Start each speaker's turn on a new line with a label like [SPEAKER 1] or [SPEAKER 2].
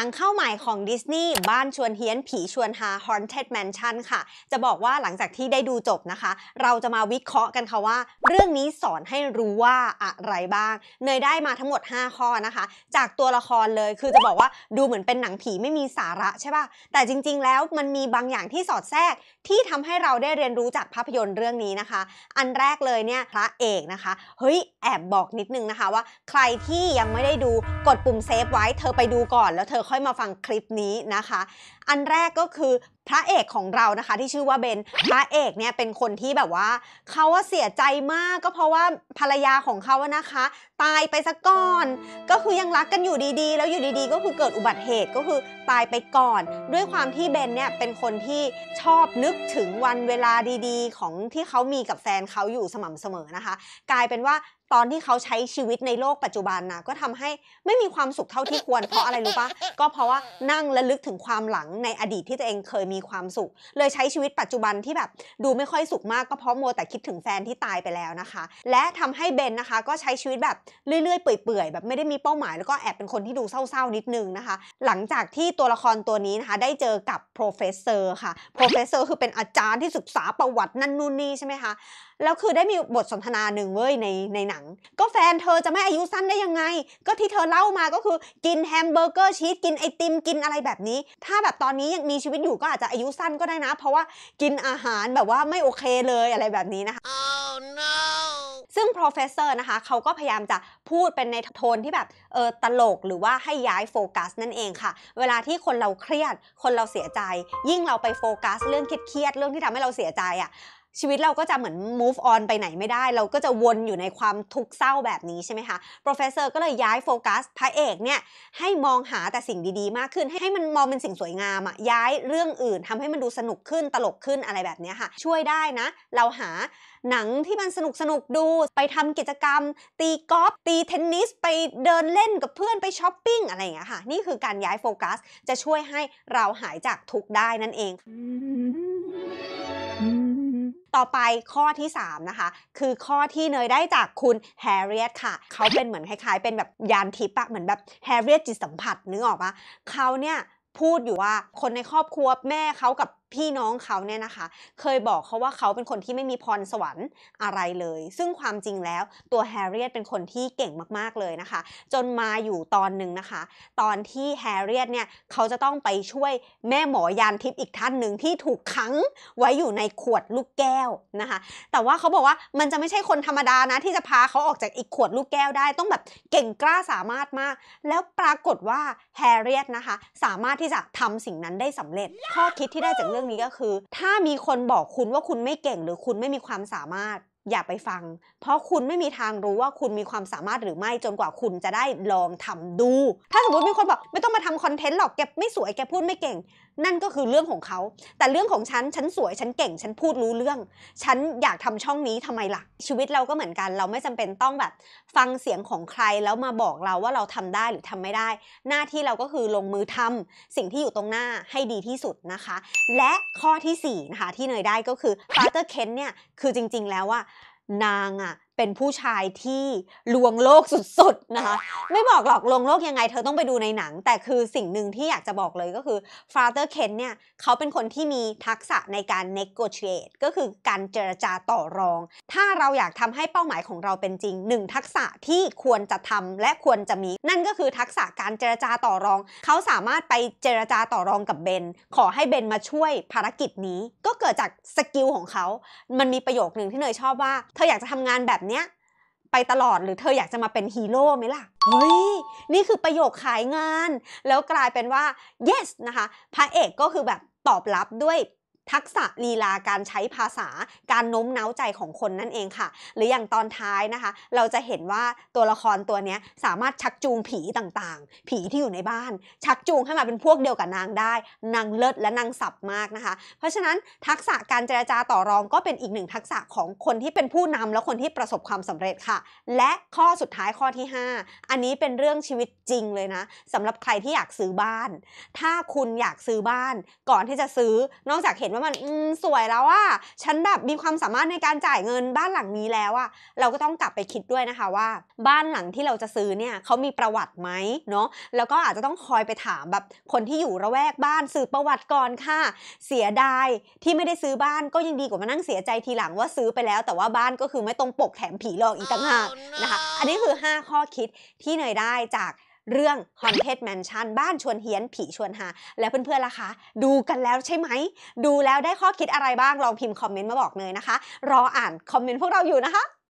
[SPEAKER 1] นังเข้าใหม่ของดิสนีย์บ้านชวนเฮี้ยนผีชวนฮา Haunted Mansion ค่ะ จะบอกว่าหลังจากที่ได้ดูจบนะคะ เราจะมาวิเคราะห์กันค่ะว่าเรื่องนี้สอนให้รู้ว่าอะไรบ้างเนยได้มาทั้งหมด 5 ข้อนะคะ จากตัวละครเลยคือจะบอกว่าดูเหมือนเป็นหนังผีไม่มีสาระใช่ป่ะ แต่จริงๆแล้วมันมีบางอย่างที่สอดแทรกที่ทำให้เราได้เรียนรู้จากภาพยนตร์เรื่องนี้นะคะ อันแรกเลยเนี่ยพระเอกนะคะเฮ้ยแอบบอกนิดนึงนะคะว่าใครที่ยังไม่ได้ดูกดปุ่มเซฟไว้เธอไปดูก่อนแล้วเธอค่อยมาฟังคลิปนี้นะคะ อันแรกก็คือพระเอกของเรานะคะที่ชื่อว่าเบนพระเอกเนี่ยเป็นคนที่แบบว่า เขาว่าเสียใจมากก็เพราะว่าภรรยาของเขาอะนะคะ ตายไปซะก่อน ก็คือยังรักกันอยู่ดีๆ แล้วอยู่ดีๆก็คือเกิดอุบัติเหตุก็คือตายไปก่อน ด้วยความที่เบนเนี่ยเป็นคนที่ชอบนึกถึงวันเวลาดีๆ ของที่เขามีกับแฟนเขาอยู่สม่ำเสมอนะคะ กลายเป็นว่าตอนที่เขาใช้ชีวิตในโลกปัจจุบันนะก็ทำให้ไม่มีความสุขเท่าที่ควรเพราะอะไรรู้ปะก็เพราะว่านั่งและลึกถึงความหลังในอดีตที่ตัวเองเคยมีความสุข เลยใช้ชีวิตปัจจุบันที่แบบดูไม่ค่อยสุขมากก็เพราะมัวแต่คิดถึงแฟนที่ตายไปแล้วนะคะ และทำให้เบนนะคะ ก็ใช้ชีวิตแบบเรื่อยๆเปื่อยๆแบบไม่ได้มีเป้าหมายแล้วก็แอบเป็นคนที่ดูเศร้า ๆ นิดนึงนะคะ หลังจากที่ตัวละครตัวนี้นะคะได้เจอกับโปรเฟสเซอร์ค่ะโปรเฟสเซอร์คือเป็นอาจารย์ที่ศึกษาประวัตินั่นนู่นนี่ใช่ไหมคะแล้วคือได้มีบทสนทนาหนึ่งเว้ยในในหนัง ก็แฟนเธอจะไม่อายุสั้นได้ยังไง ก็ที่เธอเล่ามาก็คือกินแฮมเบอร์เกอร์ชีสกินไอติมกินอะไรแบบนี้ ถ้าแบบตอนนี้ยังมีชีวิตอยู่ก็อาจจะอายุสั้นก็ได้นะ เพราะว่ากินอาหารแบบว่าไม่โอเคเลยอะไรแบบนี้นะคะ oh, no. ซึ่ง professor นะคะเขาก็พยายามจะพูดเป็นในโทนที่แบบเออตลกหรือว่าให้ย้ายโฟกัสนั่นเองค่ะ เวลาที่คนเราเครียดคนเราเสียใจ ยิ่งเราไปโฟกัสเรื่องเครียดเรื่องที่ทำให้เราเสียใจอะ่ะชีวิตเราก็จะเหมือน move on ไปไหนไม่ได้ เราก็จะวนอยู่ในความทุกข์เศร้าแบบนี้ใช่ไหมคะ professor ก็เลยย้ายโฟกัสพระเอกเนี่ย ให้มองหาแต่สิ่งดีๆ มากขึ้นให้มันมองเป็นสิ่งสวยงามอะย้ายเรื่องอื่นทำให้มันดูสนุกขึ้นตลกขึ้นอะไรแบบนี้ค่ะ ช่วยได้นะ เราหาหนังที่มันสนุกสนุกดูไปทำกิจกรรมตีกอล์ฟตีเทนนิสไปเดินเล่นกับเพื่อนไปช้อปปิ้งอะไรอย่างเงี้ยค่ะ นี่คือการย้ายโฟกัส จะช่วยให้เราหายจากทุกข์ได้นั่นเอง Mm-hmm. ต่อไปข้อที่ 3 นะคะ คือข้อที่เนยได้จากคุณแฮร์เรียตค่ะเขาเป็นเหมือนคล้ายๆเป็นแบบยานทิปอะเหมือนแบบแฮร์เรียตจิตสัมผัสนึกออกปะเขาเนี่ย พูดอยู่ว่าคนในครอบครัวแม่เขากับพี่น้องเขาเนี่ยนะคะ เคยบอกเขาว่าเขาเป็นคนที่ไม่มีพรสวรรค์อะไรเลย ซึ่งความจริงแล้วตัวแฮร์รียตเป็นคนที่เก่งมากๆเลยนะคะ จนมาอยู่ตอนหนึ่งนะคะ ตอนที่แฮร์รียตเนี่ยเขาจะต้องไปช่วยแม่หมอยานทิพย์อีกท่านหนึ่งที่ถูกขังไว้อยู่ในขวดลูกแก้วนะคะ แต่ว่าเขาบอกว่ามันจะไม่ใช่คนธรรมดานะ ที่จะพาเขาออกจากอีกขวดลูกแก้วได้ ต้องแบบเก่งกล้าสามารถมาก แล้วปรากฏว่าแฮร์รียตนะคะ สามารถที่จะทำสิ่งนั้นได้สำเร็จ ข้อคิดที่ได้จากเรื่องรื่องนี้ก็คือถ้ามีคนบอกคุณว่าคุณไม่เก่งหรือคุณไม่มีความสามารถอย่าไปฟังเพราะคุณไม่มีทางรู้ว่าคุณมีความสามารถหรือไม่จนกว่าคุณจะได้ลองทำดู ถ้าสมมติมีคนบอกไม่ต้องมาทำคอนเทนต์หรอกแกไม่สวยแกพูดไม่เก่ง นั่นก็คือเรื่องของเขา แต่เรื่องของฉันฉันสวยฉันเก่งฉันพูดรู้เรื่อง ฉันอยากทำช่องนี้ทำไมละ่ะ ชีวิตเราก็เหมือนกันเราไม่จำเป็นต้องแบบ ฟังเสียงของใครแล้วมาบอกเราว่าเราทำได้หรือทำไม่ได้ หน้าที่เราก็คือลงมือทำสิ่งที่อยู่ตรงหน้าให้ดีที่สุดนะคะ และข้อที่4นะคะที่เนยได้ก็คือฟาเตอร์เคนเนี่ยคือจริง ๆ แล้วว่านางอะเป็นผู้ชายที่ลวงโลกสุดๆนะคะไม่บอกหรอกลวงโลกยังไงเธอต้องไปดูในหนัง แต่คือสิ่งหนึ่งที่อยากจะบอกเลยก็คือฟาเธอร์เคนเนี่ยเขาเป็นคนที่มีทักษะในการ negotiate ก็คือการเจรจาต่อรอง ถ้าเราอยากทำให้เป้าหมายของเราเป็นจริงหนึ่งทักษะที่ควรจะทำและควรจะมี นั่นก็คือทักษะการเจรจาต่อรอง เขาสามารถไปเจรจาต่อรองกับเบนขอให้เบนมาช่วยภารกิจนี้ ก็เกิดจากสกิลของเขา มันมีประโยคหนึ่งที่เนยชอบว่าเธออยากจะทำงานแบบเนี้ยไปตลอดหรือเธออยากจะมาเป็นฮีโร่ไหมล่ะ เฮ้ย นี่คือประโยคขายงาน แล้วกลายเป็นว่า yes นะคะพระเอกก็คือแบบตอบรับด้วยทักษะลีลาการใช้ภาษาการโน้มน้าวใจของคนนั่นเองค่ะ หรืออย่างตอนท้ายนะคะ เราจะเห็นว่าตัวละครตัวนี้สามารถชักจูงผีต่างๆ ผีที่อยู่ในบ้าน ชักจูงให้มาเป็นพวกเดียวกับนางได้นางเลิศและนางสับมากนะคะเพราะฉะนั้นทักษะการเจรจาต่อรองก็เป็นอีกหนึ่งทักษะของคนที่เป็นผู้นำและคนที่ประสบความสำเร็จค่ะ และข้อสุดท้ายข้อที่ 5 อันนี้เป็นเรื่องชีวิตจริงเลยนะ สำหรับใครที่อยากซื้อบ้าน ถ้าคุณอยากซื้อบ้าน ก่อนที่จะซื้อนอกจากเห็นว่าแล้วมันสวยแล้วว่ฉันแบบ มีความสามารถในการจ่ายเงินบ้านหลังนี้แล้วอะเราก็ต้องกลับไปคิดด้วยนะคะว่า บ้านหลังที่เราจะซื้อเนี่ยเขามีประวัติไหมเนาะแล้วก็อาจจะต้องคอยไปถามแบบคนที่อยู่ระแวกบ้านสืบประวัติก่อนค่ะเสียดายที่ไม่ได้ซื้อบ้านก็ยังดีกว่ามานั่งเสียใจทีหลังว่าซื้อไปแล้ว แต่ว่าบ้านก็คือไม่ตรงปกแถมผีหลอกอีกต่างหากนะคะ อันนี้คือ 5 ข้อคิดที่เนยได้จากเรื่อง Haunted Mansion บ้านชวนเฮียนผีชวนหา แล้วเพื่อนๆล่ะคะ ดูกันแล้วใช่ไหม ดูแล้วได้ข้อคิดอะไรบ้าง ลองพิมพ์คอมเมนต์มาบอกเลยนะคะ รออ่านคอมเมนต์พวกเราอยู่นะคะ